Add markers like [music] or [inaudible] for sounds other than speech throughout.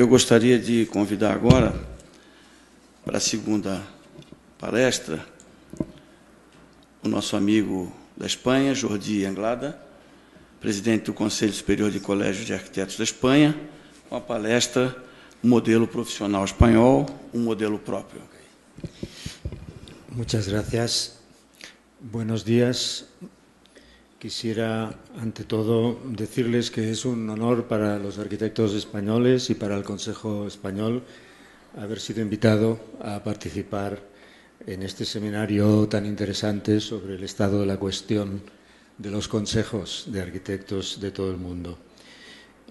Eu gostaria de convidar agora para a segunda palestra o nosso amigo da Espanha, Jordi Anglada, presidente do Conselho Superior de Colégio de Arquitetos da Espanha, com a palestra Modelo Profissional Espanhol, um modelo próprio. Muchas gracias. Buenos días. Quisiera, ante todo, decirles que es un honor para los arquitectos españoles y para el Consejo Español haber sido invitado a participar en este seminario tan interesante sobre el estado de la cuestión de los consejos de arquitectos de todo el mundo,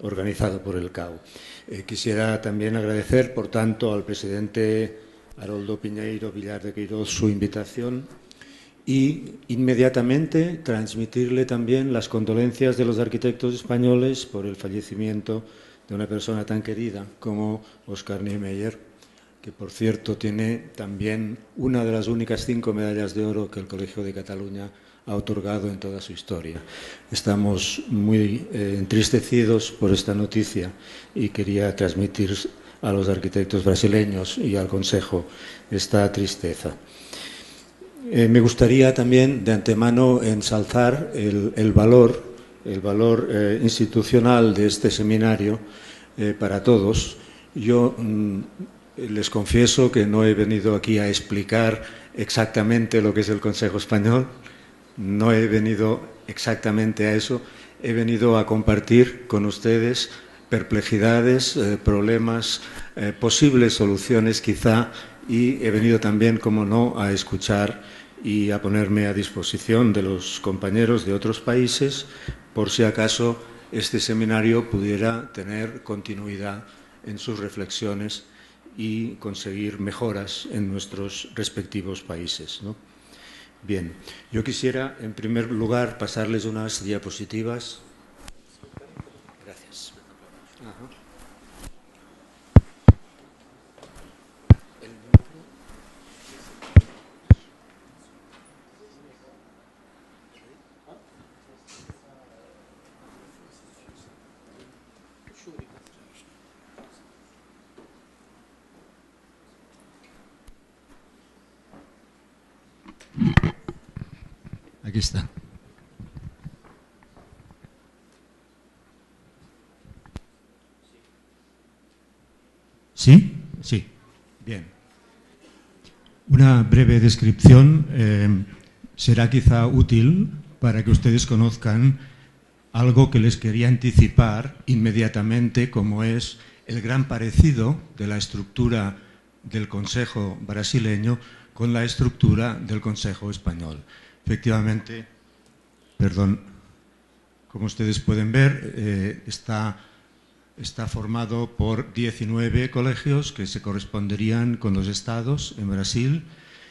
organizado por el CAU. Eh, quisiera también agradecer, por tanto, al presidente Haroldo Piñeiro Villar de Queiroz su invitación y inmediatamente transmitirle también las condolencias de los arquitectos españoles por el fallecimiento de una persona tan querida como Oscar Niemeyer, que por cierto tiene también una de las únicas cinco medallas de oro que el Colegio de Cataluña ha otorgado en toda su historia. Estamos muy eh, entristecidos por esta noticia y quería transmitir a los arquitectos brasileños y al Consejo esta tristeza. Eh, me gustaría también de antemano ensalzar el, valor, el valor eh, institucional de este seminario eh, para todos. Yo mm, les confieso que no he venido aquí a explicar exactamente lo que es el Consejo Español, no he venido exactamente a eso, he venido a compartir con ustedes perplejidades, problemas, posibles soluciones quizá, y he venido también, como no, a escuchar y a ponerme a disposición de los compañeros de otros países por si acaso este seminario pudiera tener continuidad en sus reflexiones y conseguir mejoras en nuestros respectivos países. ¿no? Bien, yo quisiera en primer lugar pasarles unas diapositivas Aquí está. ¿Sí? Sí. Bien. Una breve descripción eh, será quizá útil para que ustedes conozcan algo que les quería anticipar inmediatamente, como es el gran parecido de la estructura del Consejo brasileño con la estructura del Consejo español. Efectivamente, perdón, como ustedes pueden ver, eh, está, está formado por 19 colegios que se corresponderían con los estados en Brasil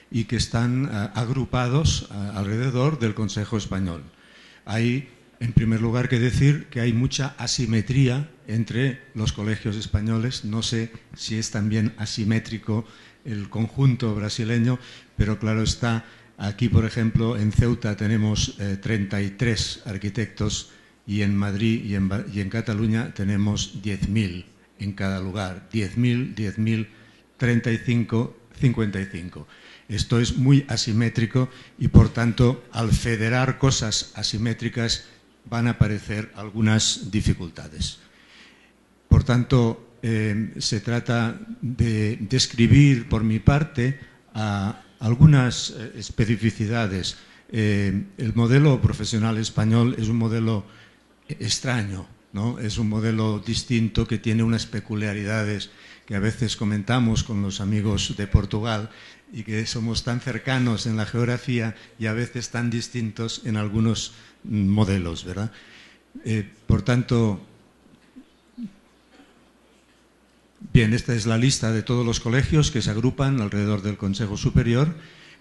y que están eh, agrupados eh, alrededor del Consejo Español. Hay, en primer lugar, que decir que hay mucha asimetría entre los colegios españoles. No sé si es también asimétrico el conjunto brasileño, pero claro está, Aquí, por ejemplo, en Ceuta tenemos 33 eh, arquitectos y en Madrid y en, Cataluña tenemos 10.000 en cada lugar. 10.000, 10.000, 35, 55. Esto es muy asimétrico y, por tanto, al federar cosas asimétricas van a aparecer algunas dificultades. Por tanto, eh, se trata de describir por mi parte a, algunas eh, especificidades. Eh, el modelo profesional español es un modelo extraño, ¿no? es un modelo distinto que tiene unas peculiaridades que a veces comentamos con los amigos de Portugal y que somos tan cercanos en la geografía y a veces tan distintos en algunos modelos, ¿verdad? Eh, por tanto, Bien, esta es la lista de todos los colegios que se agrupan alrededor del Consejo Superior.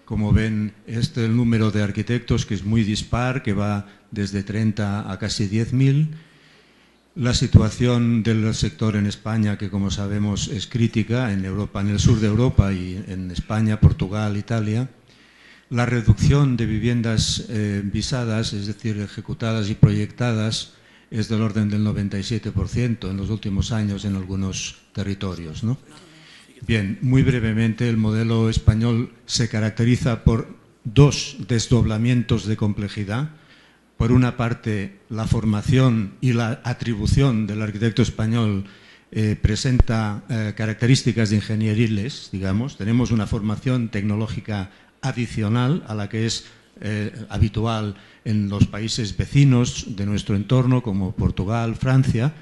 Como ven, este es el número de arquitectos que es muy dispar, que va desde 30 a casi 10.000. La situación del sector en España, que como sabemos es crítica, en Europa, en el sur de Europa y en España, Portugal, Italia. La reducción de viviendas eh, visadas, es decir, ejecutadas y proyectadas, es del orden del 97% en los últimos años en algunos territorios. ¿no? Bien, muy brevemente, el modelo español se caracteriza por dos desdoblamientos de complejidad. Por una parte, la formación y la atribución del arquitecto español eh, presenta eh, características de ingenieriles, digamos. Tenemos una formación tecnológica adicional a la que es eh, habitual en los países vecinos de nuestro entorno, como Portugal, Francia,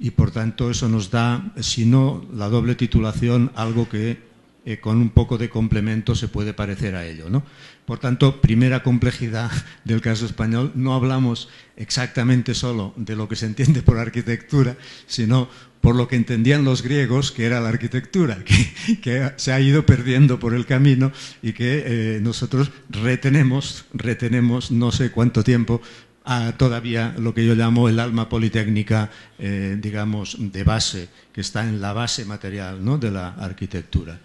y por tanto eso nos da, si no la doble titulación, algo que eh, con un poco de complemento se puede parecer a ello. ¿no? Por tanto, primera complejidad [laughs] del caso español, no hablamos exactamente solo de lo que se entiende por arquitectura, sino por lo que entendían los griegos que era la arquitectura, [laughs] que, se ha ido perdiendo por el camino y que eh, nosotros retenemos, retenemos no sé cuánto tiempo a todavía lo que yo llamo el alma politécnica, eh, digamos, de base, que está en la base material ¿no? de la arquitectura.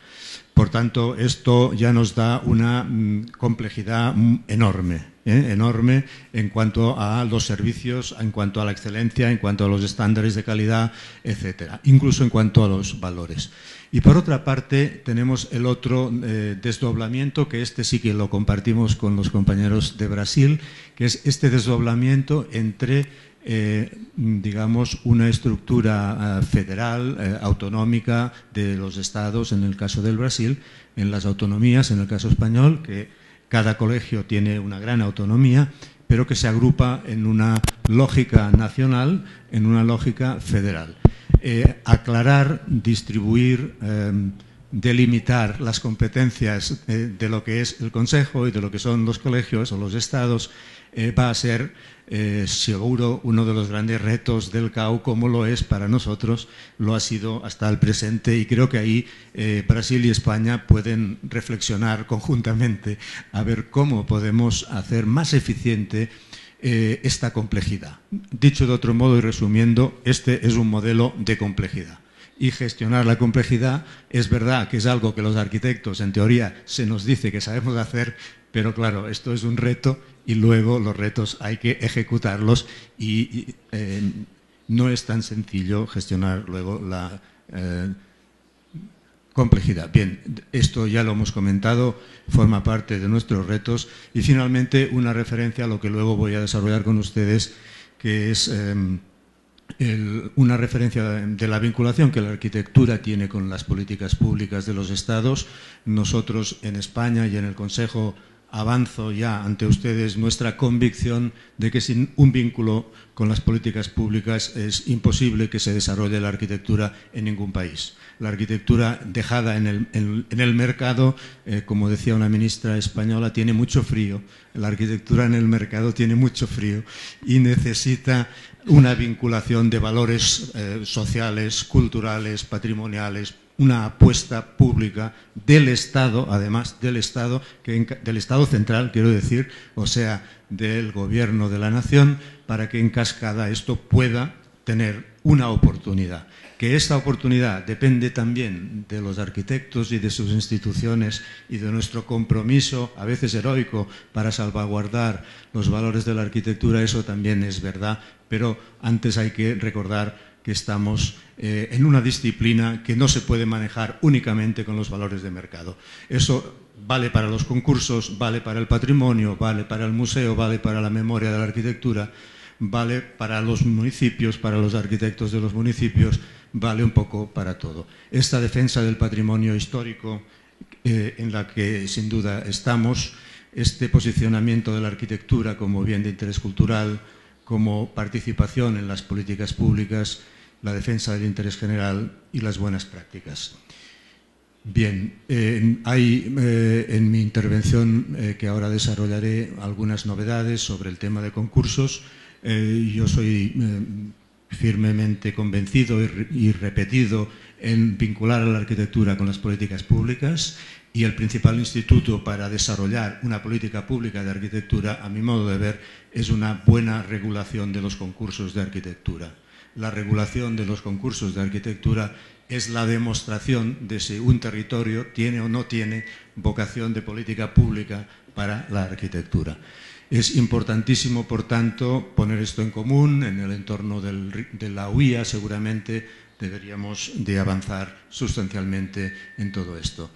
Por tanto, esto ya nos da una mm, complejidad mm, enorme, ¿eh? enorme en cuanto a los servicios, en cuanto a la excelencia, en cuanto a los estándares de calidad, etcétera, incluso en cuanto a los valores. Y por otra parte, tenemos el otro eh, desdoblamiento, que este sí que lo compartimos con los compañeros de Brasil, que es este desdoblamiento entre eh, digamos, una estructura eh, federal, eh, autonómica de los estados, en el caso del Brasil, en las autonomías, en el caso español, que cada colegio tiene una gran autonomía, pero que se agrupa en una lógica nacional, en una lógica federal. aclarar, distribuir, delimitar las competencias de lo que es el Consejo y de lo que son los colegios o los estados va a ser eh, seguro uno de los grandes retos del CAO, como lo es para nosotros, lo ha sido hasta el presente y creo que ahí eh, Brasil y España pueden reflexionar conjuntamente a ver cómo podemos hacer más eficiente eh, esta complejidad. Dicho de otro modo y resumiendo, este es un modelo de complejidad y gestionar la complejidad. Es verdad que es algo que los arquitectos, en teoría, se nos dice que sabemos hacer, pero claro, esto es un reto y luego los retos hay que ejecutarlos y, eh, no es tan sencillo gestionar luego la eh, complejidad. Bien, esto ya lo hemos comentado, forma parte de nuestros retos y finalmente una referencia a lo que luego voy a desarrollar con ustedes, que es... Eh, una referencia de la vinculación que la arquitectura tiene con las políticas públicas de los estados. Nosotros en España y en el Consejo avanzo ya ante ustedes nuestra convicción de que sin un vínculo con las políticas públicas es imposible que se desarrolle la arquitectura en ningún país. La arquitectura dejada en el, mercado, eh, como decía una ministra española, tiene mucho frío. La arquitectura en el mercado tiene mucho frío y necesita una vinculación de valores eh, sociales, culturales, patrimoniales, una apuesta pública del Estado, además del Estado, que, del Estado central, quiero decir, o sea, del gobierno de la nación, para que en cascada esto pueda tener una oportunidad. Que esta oportunidad depende también de los arquitectos y de sus instituciones y de nuestro compromiso, a veces heroico, para salvaguardar los valores de la arquitectura, eso también es verdad, pero antes hay que recordar que estamos eh, en una disciplina que no se puede manejar únicamente con los valores de mercado. Eso vale para los concursos, vale para el patrimonio, vale para el museo, vale para la memoria de la arquitectura, vale para los municipios, para los arquitectos de los municipios, vale un poco para todo. Esta defensa del patrimonio histórico eh, en la que sin duda estamos, este posicionamiento de la arquitectura como bien de interés cultural, como participación en las políticas públicas, la defensa del interés general y las buenas prácticas. Bien, hay eh, en mi intervención eh, que ahora desarrollaré algunas novedades sobre el tema de concursos, eh, yo soy eh, firmemente convencido y, y repetido en vincular a la arquitectura con las políticas públicas y el principal instituto para desarrollar una política pública de arquitectura, a mi modo de ver, es una buena regulación de los concursos de arquitectura. La regulación de los concursos de arquitectura es la demostración de si un territorio tiene o no tiene vocación de política pública para la arquitectura. Es importantísimo, por tanto, poner esto en común. En el entorno de la UIA seguramente deberíamos de avanzar sustancialmente en todo esto.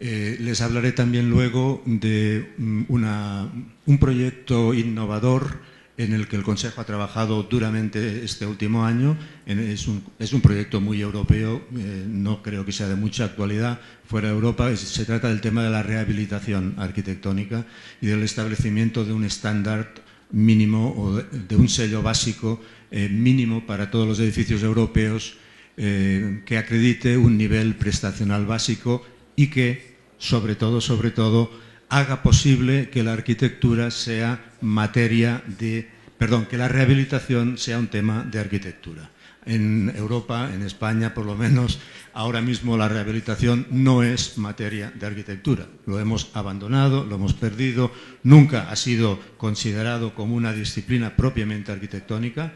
Eh, les hablaré también luego de mm, un proyecto innovador en el que el Consejo ha trabajado duramente este último año. Es un, proyecto muy europeo, eh, no creo que sea de mucha actualidad fuera de Europa. se trata del tema de la rehabilitación arquitectónica y del establecimiento de un estándar mínimo o de, un sello básico eh, mínimo para todos los edificios europeos eh, que acredite un nivel prestacional básico y que, sobre todo, sobre todo, haga posible que la arquitectura sea materia de, perdón, que la rehabilitación sea un tema de arquitectura. En Europa, en España por lo menos, ahora mismo la rehabilitación no es materia de arquitectura. Lo hemos abandonado, lo hemos perdido, nunca ha sido considerado como una disciplina propiamente arquitectónica.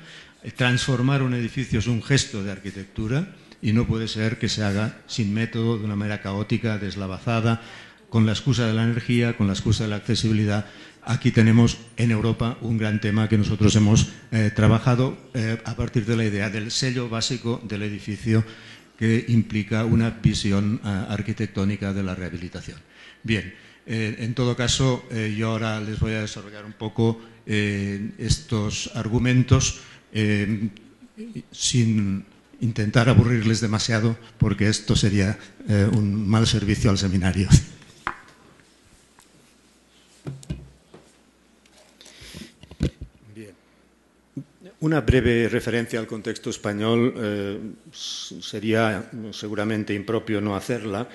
Transformar un edificio es un gesto de arquitectura y no puede ser que se haga sin método, de una manera caótica, deslavazada, con la excusa de la energía, con la excusa de la accesibilidad. Aquí tenemos en Europa un gran tema que nosotros hemos eh, trabajado eh, a partir de la idea del sello básico del edificio que implica una visión eh, arquitectónica de la rehabilitación. Bien, en todo caso, yo ahora les voy a desarrollar un poco estos argumentos sin intentar aburrirles demasiado porque esto sería un mal servicio al seminario. Una breve referencia al contexto español eh, sería mm, seguramente impropio no hacerla.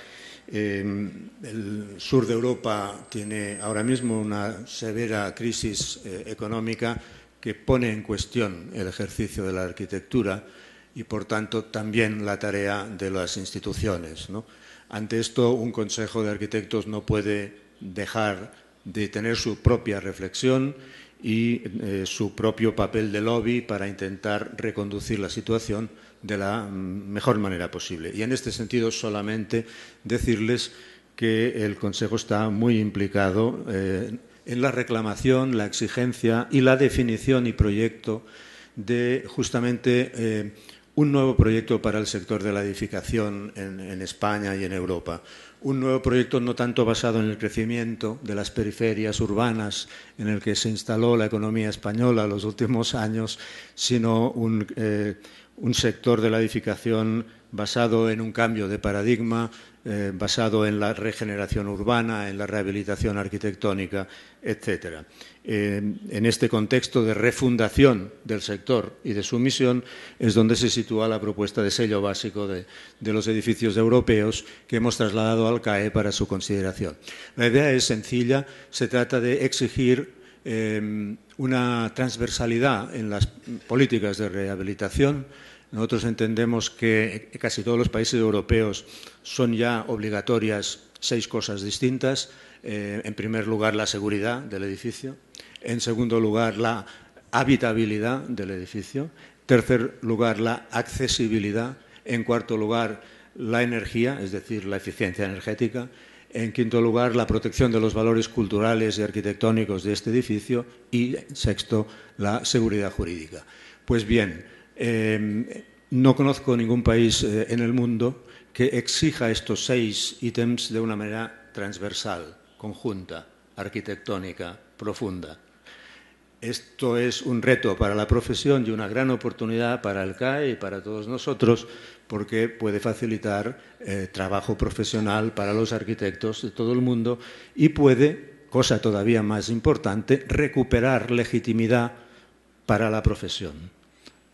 Eh, el sur de Europa tiene ahora mismo una severa crisis eh, económica que pone en cuestión el ejercicio de la arquitectura y, por tanto, también la tarea de las instituciones. Ante esto, un Consejo de Arquitectos no puede dejar de tener su propia reflexión y eh, su propio papel de lobby para intentar reconducir la situación de la mm, mejor manera posible. Y en este sentido solamente decirles que el Consejo está muy implicado eh, en la reclamación, la exigencia y la definición y proyecto de justamente eh, un nuevo proyecto para el sector de la edificación en España y en Europa un nuevo proyecto no tanto basado en el crecimiento de las periferias urbanas en el que se instaló la economía española en los últimos años, sino un, eh, un sector de la edificación basado en un cambio de paradigma, eh, basado en la regeneración urbana, en la rehabilitación arquitectónica, etc en este contexto de refundación del sector y de su misión, es donde se sitúa la propuesta de sello básico de, los edificios europeos que hemos trasladado al CAE para su consideración. La idea es sencilla, se trata de exigir em, una transversalidad en las políticas de rehabilitación. Nosotros entendemos que casi todos los países europeos son ya obligatorias seis cosas distintas. Eh, en primer lugar, la seguridad del edificio, en segundo lugar, la habitabilidad del edificio, En tercer lugar, la accesibilidad, en cuarto lugar, la energía, es decir, la eficiencia energética, en quinto lugar, la protección de los valores culturales y arquitectónicos de este edificio y, sexto, la seguridad jurídica. Pues bien, em, no conozco ningún país eh, en el mundo que exija estos seis ítems de una manera transversal conjunta, arquitectónica, profunda. Esto es un reto para la profesión y una gran oportunidad para el CAE y para todos nosotros porque puede facilitar eh, trabajo profesional para los arquitectos de todo el mundo y puede, cosa todavía más importante, recuperar legitimidad para la profesión.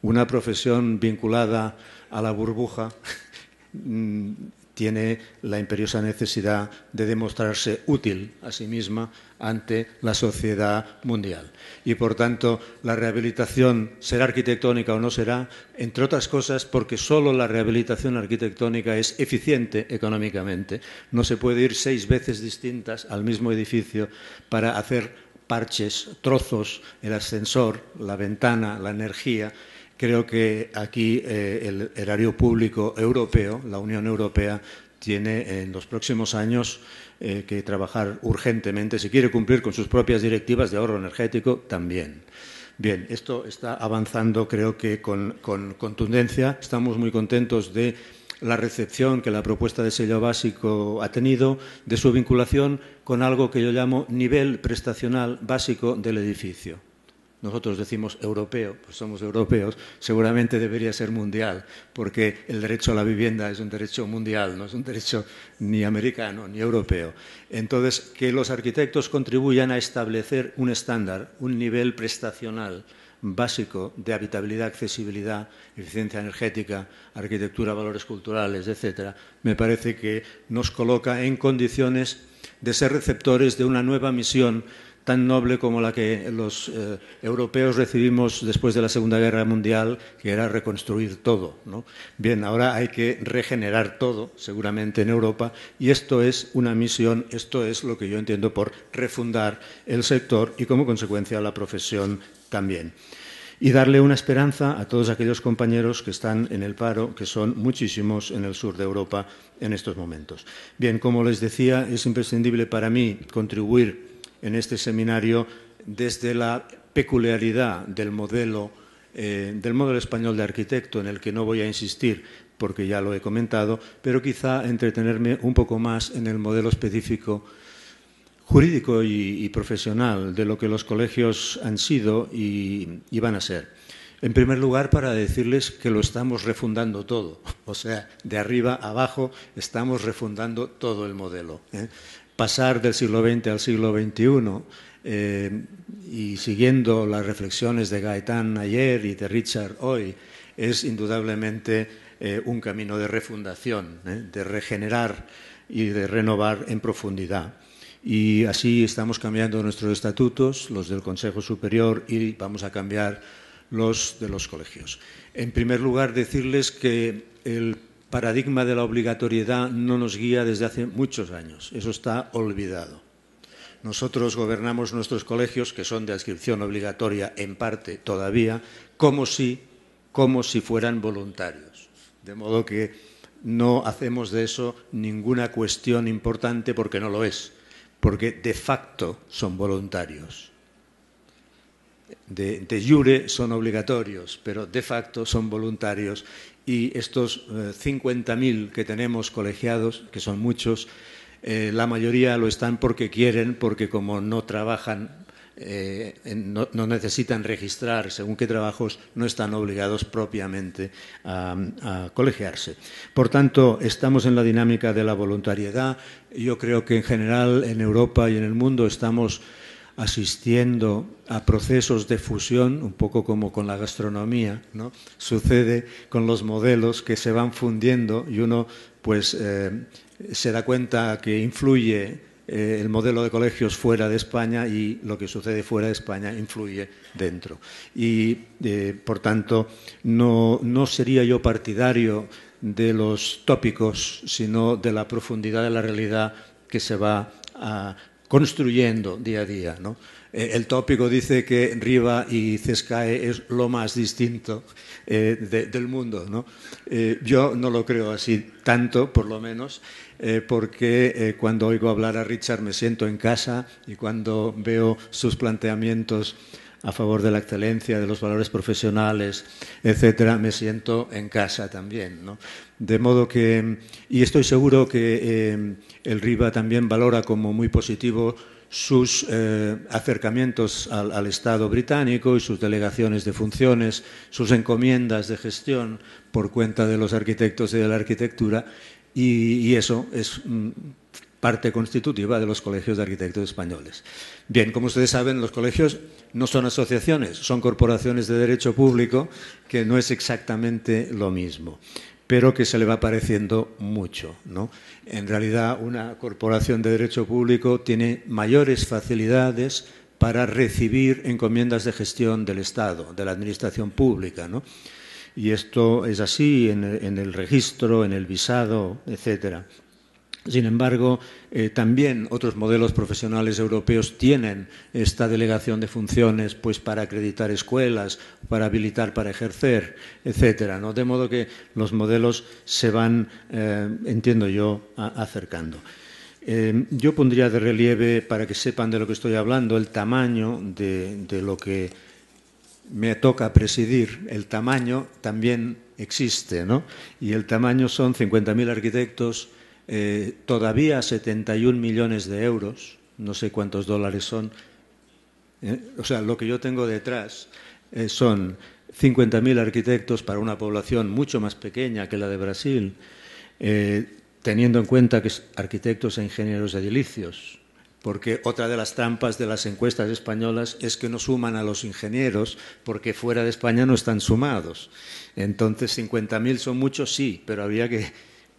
Una profesión vinculada a la burbuja [laughs] mm, tiene la imperiosa necesidad de demostrarse útil a sí misma ante la sociedad mundial. Y por tanto, la rehabilitación será arquitectónica o no será, entre otras cosas, porque solo la rehabilitación arquitectónica es eficiente económicamente. No se puede ir seis veces distintas al mismo edificio para hacer parches, trozos, el ascensor, la ventana, la energía Creo que aquí eh, el erario público europeo, la Unión Europea, tiene en los próximos años eh, que trabajar urgentemente, si quiere cumplir con sus propias directivas de ahorro energético, también. Bien, esto está avanzando creo que con contundencia. Estamos muy contentos de la recepción que la propuesta de sello básico ha tenido, de su vinculación con algo que yo llamo nivel prestacional básico del edificio nosotros decimos europeo, pues somos europeos, seguramente debería ser mundial, porque el derecho a la vivienda es un derecho mundial, no es un derecho ni americano ni europeo. Entonces, que los arquitectos contribuyan a establecer un estándar, un nivel prestacional básico de habitabilidad, accesibilidad, eficiencia energética, arquitectura, valores culturales, etcétera, me parece que nos coloca en condiciones de ser receptores de una nueva misión tan noble como la que los eh, europeos recibimos después de la Segunda Guerra Mundial, que era reconstruir todo. Bien, ahora hay que regenerar todo, seguramente en Europa, y esto es una misión, esto es lo que yo entiendo por refundar el sector y como consecuencia la profesión también y darle una esperanza a todos aquellos compañeros que están en el paro, que son muchísimos en el sur de Europa en estos momentos. Bien, como les decía, es imprescindible para mí contribuir en este seminario desde la peculiaridad del modelo, eh, del modelo español de arquitecto, en el que no voy a insistir porque ya lo he comentado, pero quizá entretenerme un poco más en el modelo específico jurídico y, profesional de lo que los colegios han sido y, van a ser. En primer lugar, para decirles que lo estamos refundando todo, [laughs] o sea, de arriba abajo estamos refundando todo el modelo. ¿eh? pasar del siglo XX al siglo XXI eh, y siguiendo las reflexiones de Gaetán ayer y de Richard hoy, es indudablemente eh, un camino de refundación, ¿eh? de regenerar y de renovar en profundidad. Y así estamos cambiando nuestros estatutos, los del Consejo Superior, y vamos a cambiar los de los colegios. En primer lugar, decirles que el paradigma de la obligatoriedad no nos guía desde hace muchos años. Eso está olvidado. Nosotros gobernamos nuestros colegios, que son de adscripción obligatoria en parte todavía, como si, como si fueran voluntarios. De modo que no hacemos de eso ninguna cuestión importante porque no lo es, porque de facto son voluntarios. de jure son obligatorios, pero de facto son voluntarios y estos 50.000 eh, que tenemos colegiados, que son muchos, eh, la mayoría lo están porque quieren, porque como no trabajan, eh, no, necesitan registrar según qué trabajos, no están obligados propiamente a colegiarse. Por tanto, estamos en la dinámica de la voluntariedad. Yo creo que en general en Europa y en el mundo estamos asistiendo a procesos de fusión, un poco como con la gastronomía, Sucede con los modelos que se van fundiendo y uno pues eh, se da cuenta que influye eh, el modelo de colegios fuera de España y lo que sucede fuera de España influye dentro. Y eh, por tanto, no sería yo partidario de los tópicos, sino de la profundidad de la realidad que se va a, construyendo día a día. Eh, el tópico dice que Riva y Cescae es lo más distinto eh, del mundo. Eh, yo no lo creo así tanto, por lo menos, porque cuando oigo hablar a Richard me siento en casa y cuando veo sus planteamientos a favor de la excelencia, de los valores profesionales, etcétera, me siento en casa también. ¿no? De modo que, y estoy seguro que eh, el RIBA también valora como muy positivo sus eh, acercamientos al, Estado británico y sus delegaciones de funciones, sus encomiendas de gestión por cuenta de los arquitectos y de la arquitectura, y, eso es mm, parte constitutiva de los colegios de arquitectos españoles. Bien, como ustedes saben, los colegios no son asociaciones, son corporaciones de derecho público, que no es exactamente lo mismo pero que se le va pareciendo mucho. En realidad, una corporación de derecho público tiene mayores facilidades para recibir encomiendas de gestión del Estado, de la Administración Pública. Y esto es así en, el registro, en el visado, etcétera. Sin embargo, eh, también otros modelos profesionales europeos tienen esta delegación de funciones pues, para acreditar escuelas, para habilitar, para ejercer, etc. De modo que los modelos se van, eh, entiendo yo, acercando. Em, yo pondría de relieve, para que sepan de lo que estoy hablando, el tamaño de, de lo que me toca presidir. El tamaño también existe, ¿no? Y el tamaño son 50.000 arquitectos, eh, todavía 71 millones de euros, no sé cuántos dólares son, eh, o sea, lo que yo tengo detrás eh, son 50.000 arquitectos para una población mucho más pequeña que la de Brasil, teniendo en cuenta que es arquitectos e ingenieros edilicios, porque otra de las trampas de las encuestas españolas es que no suman a los ingenieros porque fuera de España no están sumados. Entonces, 50.000 son muchos, sí, pero había que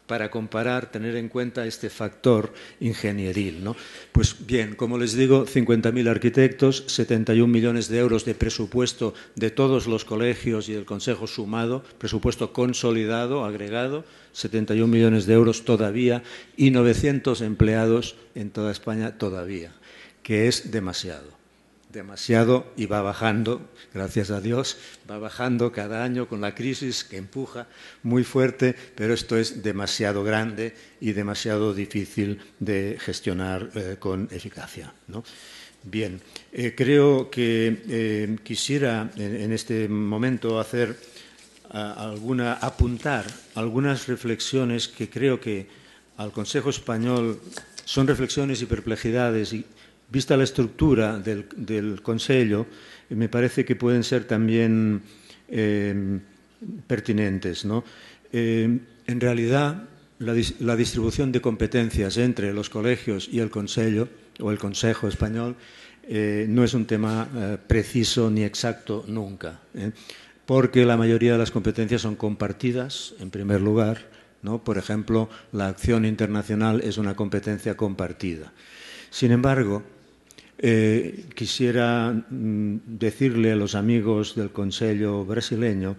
para comparar, tener en cuenta este factor ingenieril. ¿no? Pues bien, como les digo, 50.000 arquitectos, 71 millones de euros de presupuesto de todos los colegios y del Consejo sumado, presupuesto consolidado, agregado, 71 millones de euros todavía y 900 empleados en toda España todavía, que es demasiado demasiado y va bajando, gracias a Dios, va bajando cada año con la crisis que empuja muy fuerte, pero esto es demasiado grande y demasiado difícil de gestionar eh, con eficacia. Bien, eh, creo que eh, quisiera en, este momento hacer alguna, apuntar algunas reflexiones que creo que al Consejo Español son reflexiones y perplejidades y, vista la estructura del, Consejo, me parece que pueden ser también eh, pertinentes. Eh, en realidad, la, distribución de competencias entre los colegios y el Consejo, o el Consejo Español, eh, no es un tema preciso ni exacto nunca, porque la mayoría de las competencias son compartidas, en primer lugar. ¿no? Por ejemplo, la acción internacional es una competencia compartida. Sin embargo, eh, quisiera mm, decirle a los amigos del Consejo brasileño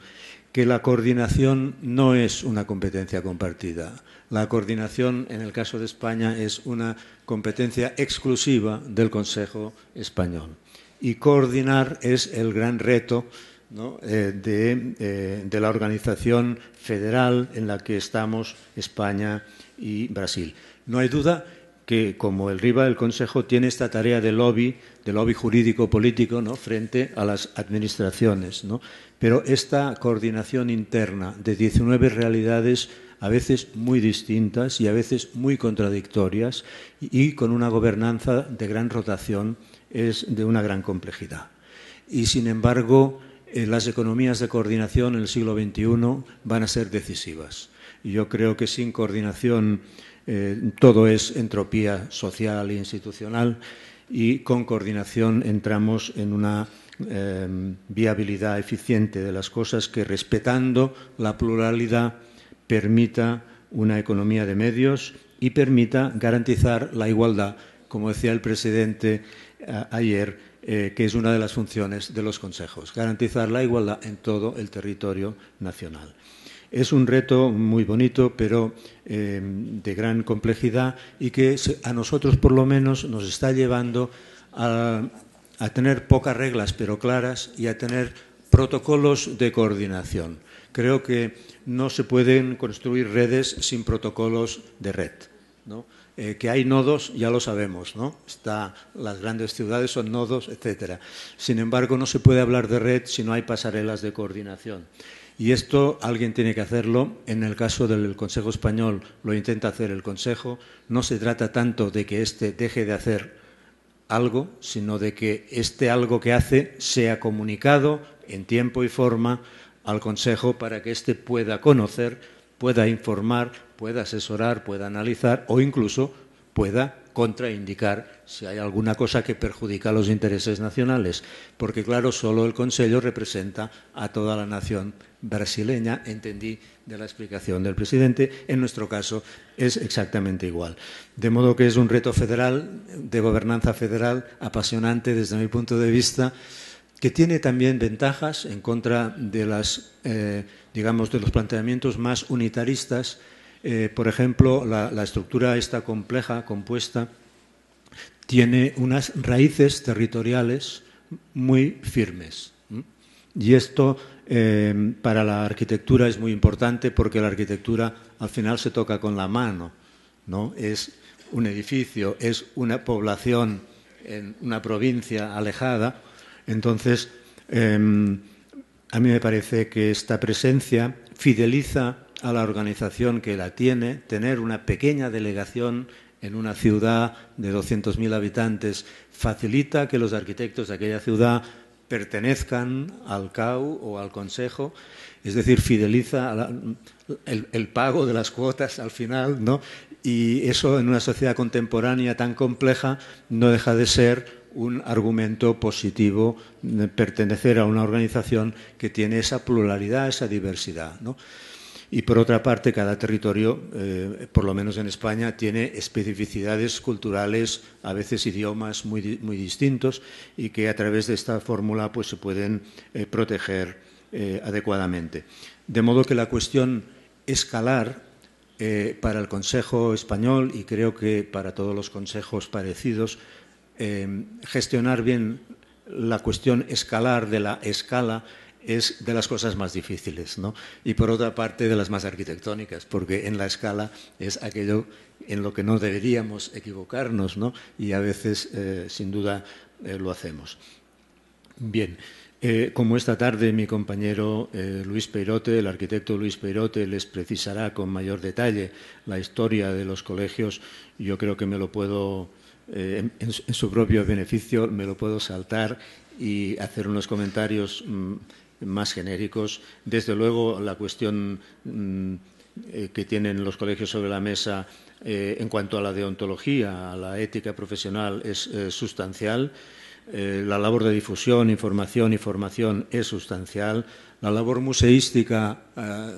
que la coordinación no es una competencia compartida. La coordinación, en el caso de España, es una competencia exclusiva del Consejo español. Y coordinar es el gran reto eh, eh, de la organización federal en la que estamos España y Brasil. No hay duda que, como el RIBA, el Consejo tiene esta tarea de lobby, de lobby jurídico-político, ¿no? frente a las administraciones. ¿no? Pero esta coordinación interna de 19 realidades a veces muy distintas y a veces muy contradictorias y con una gobernanza de gran rotación es de una gran complejidad. Y sin embargo, eh, las economías de coordinación en el siglo XXI van a ser decisivas. Y yo creo que sin coordinación eh, todo es entropía social e institucional y con coordinación entramos en una em, viabilidad eficiente de las cosas que respetando la pluralidad permita una economía de medios y permita garantizar la igualdad, como decía el presidente eh, ayer, eh, que es una de las funciones de los consejos, garantizar la igualdad en todo el territorio nacional. Es un reto muy bonito, pero eh, de gran complejidad y que a nosotros por lo menos nos está llevando a, tener pocas reglas pero claras y a tener protocolos de coordinación. Creo que no se pueden construir redes sin protocolos de red. Eh, que hay nodos, ya lo sabemos, las grandes ciudades son nodos, etcétera. Sin embargo, no se puede hablar de red si no hay pasarelas de coordinación. Y esto alguien tiene que hacerlo. En el caso del Consejo Español lo intenta hacer el Consejo. No se trata tanto de que éste deje de hacer algo, sino de que este algo que hace sea comunicado en tiempo y forma al Consejo para que éste pueda conocer, pueda informar, pueda asesorar, pueda analizar o incluso pueda contraindicar si hay alguna cosa que perjudica los intereses nacionales, porque claro, solo el Consejo representa a toda la nación brasileña, entendí de la explicación del presidente, en nuestro caso es exactamente igual. De modo que es un reto federal, de gobernanza federal, apasionante desde mi punto de vista, que tiene también ventajas en contra de las, eh, digamos, de los planteamientos más unitaristas, eh, por ejemplo, la, estructura esta compleja, compuesta, tiene unas raíces territoriales muy firmes. Y esto eh, para la arquitectura es muy importante porque la arquitectura al final se toca con la mano. ¿no? Es un edificio, es una población en una provincia alejada. Entonces, em, a mí me parece que esta presencia fideliza a la organización que la tiene tener una pequeña delegación en una ciudad de 200.000 habitantes, facilita que los arquitectos de aquella ciudad pertenezcan al CAU o al Consejo, es decir, fideliza el, pago de las cuotas al final, ¿no? Y eso en una sociedad contemporánea tan compleja no deja de ser un argumento positivo pertenecer a una organización que tiene esa pluralidad, esa diversidad, ¿no? Y por otra parte, cada territorio, eh, por lo menos en España, tiene especificidades culturales, a veces idiomas muy, distintos y que a través de esta fórmula pues, se pueden eh, proteger eh, adecuadamente. De modo que la cuestión escalar para el Consejo español y creo que para todos los consejos parecidos, gestionar bien la cuestión escalar de la escala es de las cosas más difíciles, ¿no? Y por otra parte, de las más arquitectónicas, porque en la escala es aquello en lo que no deberíamos equivocarnos, ¿no? Y a veces, eh, sin duda, eh, lo hacemos. Bien. Eh, como esta tarde mi compañero Luis Peirote, el arquitecto Luis Peirote, les precisará con mayor detalle la historia de los colegios, yo creo que me lo puedo, en, su propio beneficio, me lo puedo saltar y hacer unos comentarios mm, más genéricos. Desde luego, la cuestión mm, eh, que tienen los colegios sobre la mesa eh, en cuanto a la deontología, a la ética profesional, es eh, sustancial. la labor de difusión, información y formación es sustancial. La labor museística,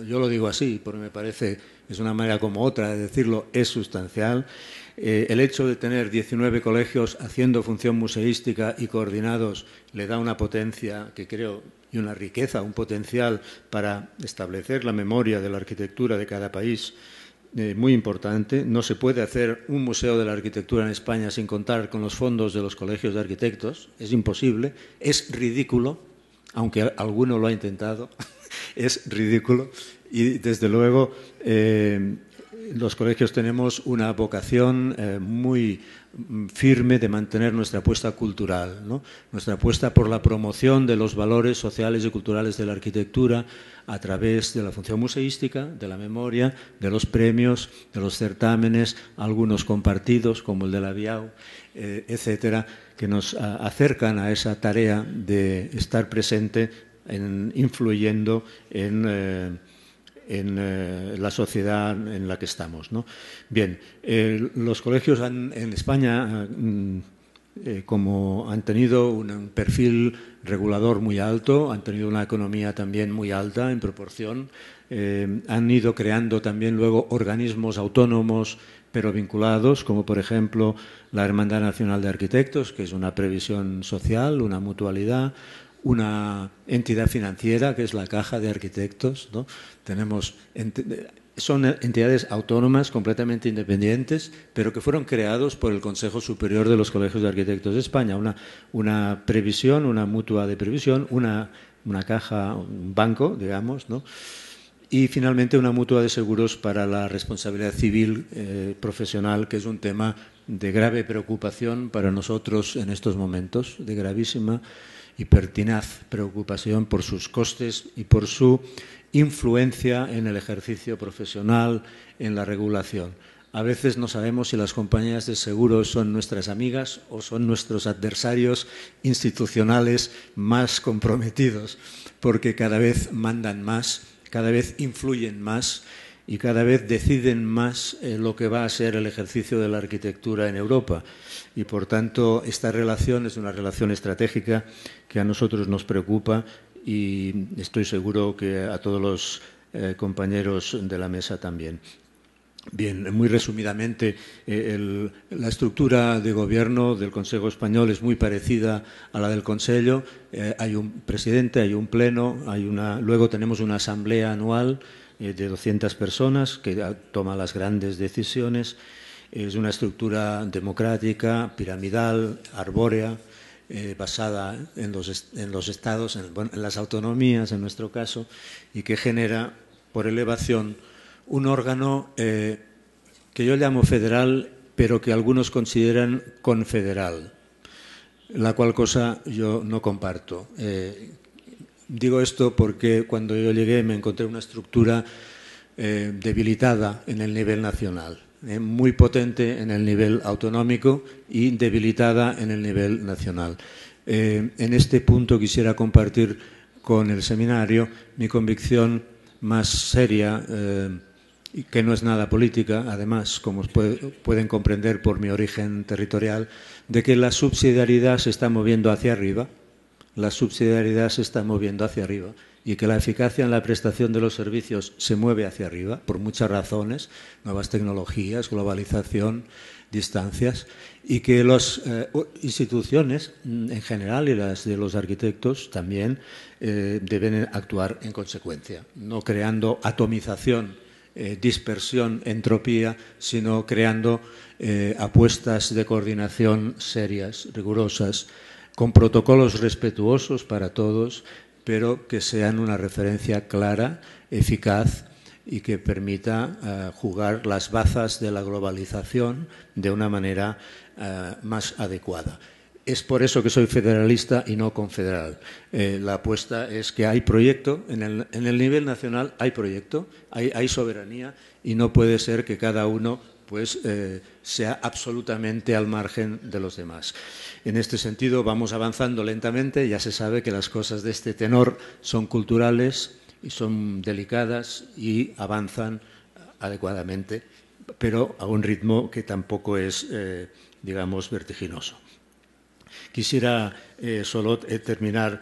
yo lo digo así, porque me parece es una manera como otra de decirlo, es sustancial. el hecho de tener 19 colegios haciendo función museística y coordinados le da una potencia que creo y una riqueza, un potencial para establecer la memoria de la arquitectura de cada país eh, muy importante. No se puede hacer un museo de la arquitectura en España sin contar con los fondos de los colegios de arquitectos. Es imposible, es ridículo, aunque alguno lo ha intentado, [laughs] es ridículo. Y desde luego eh, los colegios tenemos una vocación eh, muy firme de mantener nuestra apuesta cultural, nuestra apuesta por la promoción de los valores sociales y culturales de la arquitectura a través de la función museística, de la memoria, de los premios, de los certámenes, algunos compartidos como el de la BIAU, eh, etcétera, que nos acercan a esa tarea de estar presente en, influyendo en. Eh, en eh, la sociedad en la que estamos. Bien, eh, los colegios en España, mm, eh, como han tenido un perfil regulador muy alto, han tenido una economía también muy alta en proporción, han ido creando también luego organismos autónomos pero vinculados, como por ejemplo la Hermandad Nacional de Arquitectos, que es una previsión social, una mutualidad, una entidad financiera que es la Caja de Arquitectos, ¿no? Tenemos son entidades autónomas completamente independientes, pero que fueron creados por el Consejo Superior de los Colegios de Arquitectos de España, una, una previsión, una mutua de previsión, una, caja, un banco, digamos, ¿no? Y finalmente una mutua de seguros para la responsabilidad civil eh, profesional, que es un tema de grave preocupación para nosotros en estos momentos, de gravísima y pertinaz preocupación por sus costes y por su influencia en el ejercicio profesional, en la regulación. A veces no sabemos si las compañías de seguros son nuestras amigas o son nuestros adversarios institucionales más comprometidos, porque cada vez mandan más, cada vez influyen más y cada vez deciden más eh, lo que va a ser el ejercicio de la arquitectura en Europa. Y por tanto, esta relación es una relación estratégica que a nosotros nos preocupa y estoy seguro que a todos los eh, compañeros de la mesa también. Bien, muy resumidamente, eh, la estructura de gobierno del Consejo Español es muy parecida a la del Consejo. Eh, hay un presidente, hay un pleno, hay una, luego tenemos una asamblea anual de 200 personas que ah, toma las grandes decisiones. Es una estructura democrática, piramidal, arbórea. Eh, basada en los, en los estados, en, las autonomías en nuestro caso, y que genera por elevación un órgano eh, que yo llamo federal, pero que algunos consideran confederal, la cual cosa yo no comparto. Eh, digo esto porque cuando yo llegué me encontré una estructura debilitada en el nivel nacional eh, muy potente en el nivel autonómico y debilitada en el nivel nacional. Eh, en este punto quisiera compartir con el seminario mi convicción más seria, eh, que no es nada política, además, como pueden comprender por mi origen territorial, de que la subsidiariedad se está moviendo hacia arriba, la subsidiariedad se está moviendo hacia arriba y que la eficacia en la prestación de los servicios se mueve hacia arriba por muchas razones, nuevas tecnologías, globalización, distancias, y que las eh, instituciones mm, en general y las de los arquitectos también eh, deben actuar en consecuencia, no creando atomización, eh, dispersión, entropía, sino creando apuestas de coordinación serias, rigurosas, con protocolos respetuosos para todos pero que sean una referencia clara, eficaz y que permita eh, jugar las bazas de la globalización de una manera eh, más adecuada. Es por eso que soy federalista y no confederal. Eh, la apuesta es que hay proyecto, en el, nivel nacional hay proyecto, hay, soberanía y no puede ser que cada uno pues eh, sea absolutamente al margen de los demás. En este sentido, vamos avanzando lentamente, ya se sabe que las cosas de este tenor son culturales y son delicadas y avanzan adecuadamente, pero a un ritmo que tampoco es, eh, digamos, vertiginoso. Quisiera eh, solo terminar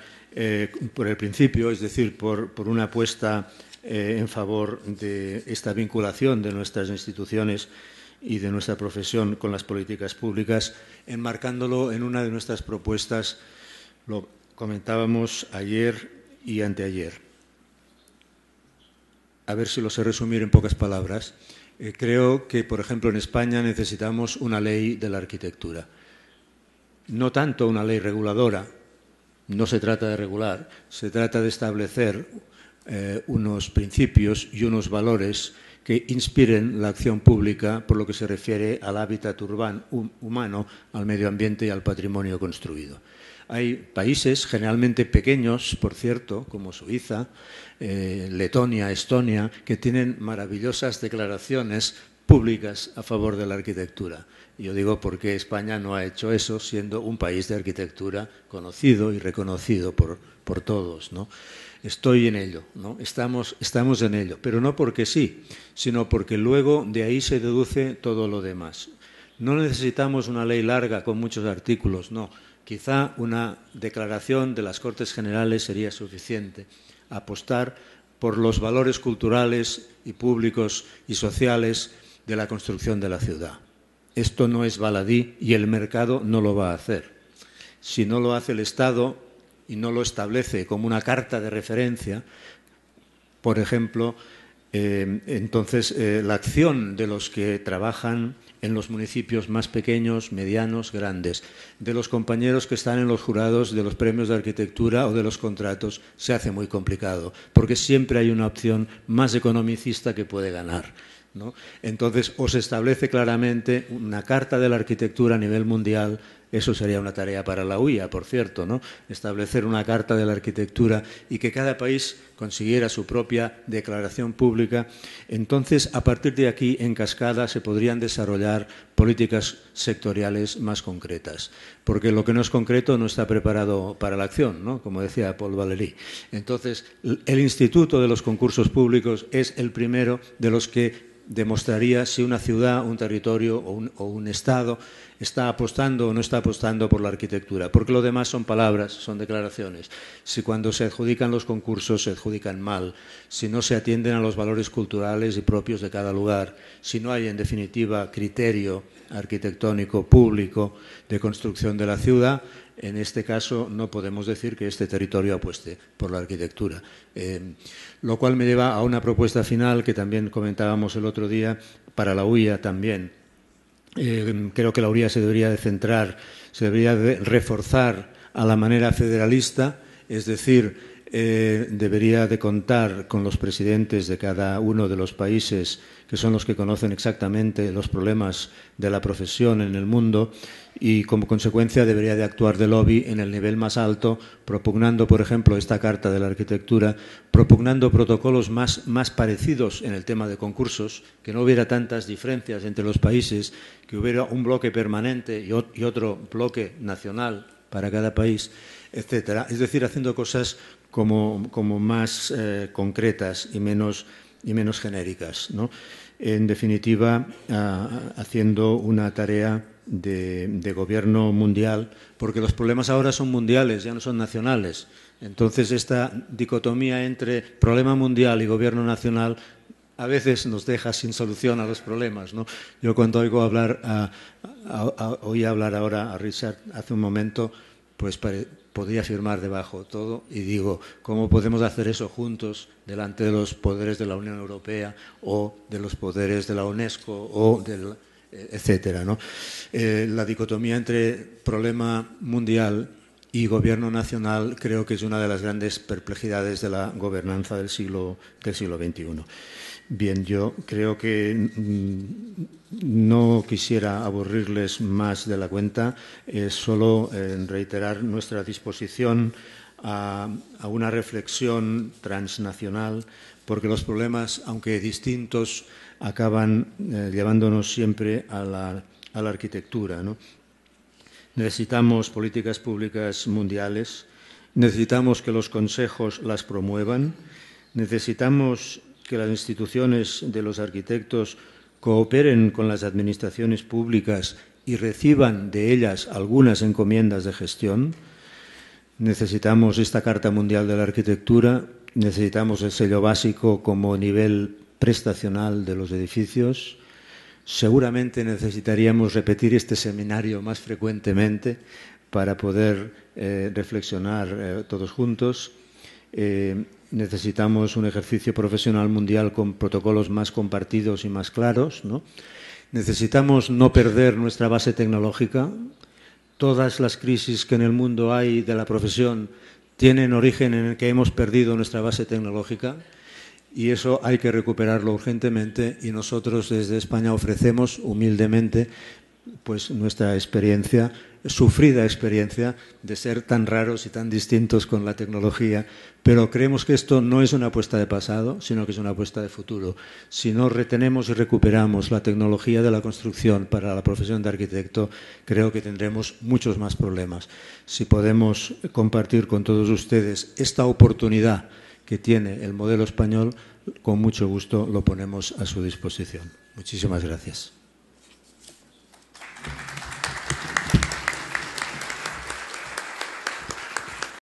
por el principio, es decir, por, una apuesta en favor de esta vinculación de nuestras instituciones y de nuestra profesión con las políticas públicas, enmarcándolo en una de nuestras propuestas, lo comentábamos ayer y anteayer. A ver si lo sé resumir en pocas palabras. Eh, creo que, por ejemplo, en España necesitamos una ley de la arquitectura. No tanto una ley reguladora, no se trata de regular, se trata de establecer eh, unos principios y unos valores que inspiren la acción pública por lo que se refiere al hábitat urbano, humano, al medio ambiente y al patrimonio construido. Hay países generalmente pequeños, por cierto, como Suiza, eh, Letonia, Estonia, que tienen maravillosas declaraciones públicas a favor de la arquitectura. Yo digo porque España no ha hecho eso, siendo un país de arquitectura conocido y reconocido por, por todos. ¿no? estoy en ello, ¿no? estamos, estamos en ello, pero no porque sí, sino porque luego de ahí se deduce todo lo demás. No necesitamos una ley larga con muchos artículos, no. Quizá una declaración de las Cortes Generales sería suficiente. Apostar por los valores culturales y públicos y sociales de la construcción de la ciudad. Esto no es baladí y el mercado no lo va a hacer. Si no lo hace el Estado, y no lo establece como una carta de referencia, por ejemplo, eh, entonces eh, la acción de los que trabajan en los municipios más pequeños, medianos, grandes, de los compañeros que están en los jurados de los premios de arquitectura o de los contratos, se hace muy complicado, porque siempre hay una opción más economicista que puede ganar. ¿no? Entonces, os establece claramente una carta de la arquitectura a nivel mundial eso sería una tarea para la UIA, por cierto, ¿no? Establecer una carta de la arquitectura y que cada país consiguiera su propia declaración pública. Entonces, a partir de aquí, en cascada, se podrían desarrollar políticas sectoriales más concretas. Porque lo que no es concreto no está preparado para la acción, ¿no? Como decía Paul Valéry. Entonces, el Instituto de los Concursos Públicos es el primero de los que demostraría si una ciudad, un territorio o un Estado está apostando o no está apostando por la arquitectura, porque lo demás son palabras, son declaraciones. Si cuando se adjudican los concursos se adjudican mal, si no se atienden a los valores culturales y propios de cada lugar, si no hay en definitiva criterio arquitectónico público de construcción de la ciudad, en este caso no podemos decir que este territorio apueste por la arquitectura. Eh, lo cual me lleva a una propuesta final que también comentábamos el otro día para la UIA también eh, creo que la URIA se debería de centrar, se debería de reforzar a la manera federalista, es decir, eh, debería de contar con los presidentes de cada uno de los países, que son los que conocen exactamente los problemas de la profesión en el mundo, y como consecuencia debería de actuar de lobby en el nivel más alto, propugnando, por ejemplo, esta Carta de la Arquitectura, propugnando protocolos más, más parecidos en el tema de concursos, que no hubiera tantas diferencias entre los países, que hubiera un bloque permanente y otro bloque nacional para cada país etcétera. Es decir, haciendo cosas como, más eh, concretas y menos, y menos genéricas. ¿no? En definitiva, ah, haciendo una tarea de, gobierno mundial, porque los problemas ahora son mundiales, ya no son nacionales. Entonces, esta dicotomía entre problema mundial y gobierno nacional a veces nos deja sin solución a los problemas. ¿no? Yo cuando oigo hablar, a, oí hablar ahora a Richard hace un momento, pues pare, Podría firmar debajo todo y digo, ¿cómo podemos hacer eso juntos delante de los poderes de la Unión Europea o de los poderes de la UNESCO o del eh, etcétera, eh, la dicotomía entre problema mundial y gobierno nacional creo que es una de las grandes perplejidades de la gobernanza del siglo, del siglo XXI. Bien, yo creo que mm, no quisiera aburrirles más de la cuenta, es eh, solo eh, reiterar nuestra disposición a, una reflexión transnacional, porque los problemas, aunque distintos, acaban eh, llevándonos siempre a la, arquitectura. Necesitamos políticas públicas mundiales, necesitamos que los consejos las promuevan, necesitamos que las instituciones de los arquitectos cooperen con las administraciones públicas y reciban de ellas algunas encomiendas de gestión. Necesitamos esta Carta Mundial de la Arquitectura, necesitamos el sello básico como nivel prestacional de los edificios. Seguramente necesitaríamos repetir este seminario más frecuentemente para poder eh, reflexionar eh, todos juntos. Eh, necesitamos un ejercicio profesional mundial con protocolos más compartidos y más claros, ¿no? Necesitamos no perder nuestra base tecnológica. Todas las crisis que en el mundo hay de la profesión tienen origen en el que hemos perdido nuestra base tecnológica y eso hay que recuperarlo urgentemente y nosotros desde España ofrecemos humildemente pues nuestra experiencia sufrida experiencia de ser tan raros y tan distintos con la tecnología, pero creemos que esto no es una apuesta de pasado, sino que es una apuesta de futuro. Si no retenemos y recuperamos la tecnología de la construcción para la profesión de arquitecto, creo que tendremos muchos más problemas. Si podemos compartir con todos ustedes esta oportunidad que tiene el modelo español, con mucho gusto lo ponemos a su disposición. Muchísimas gracias.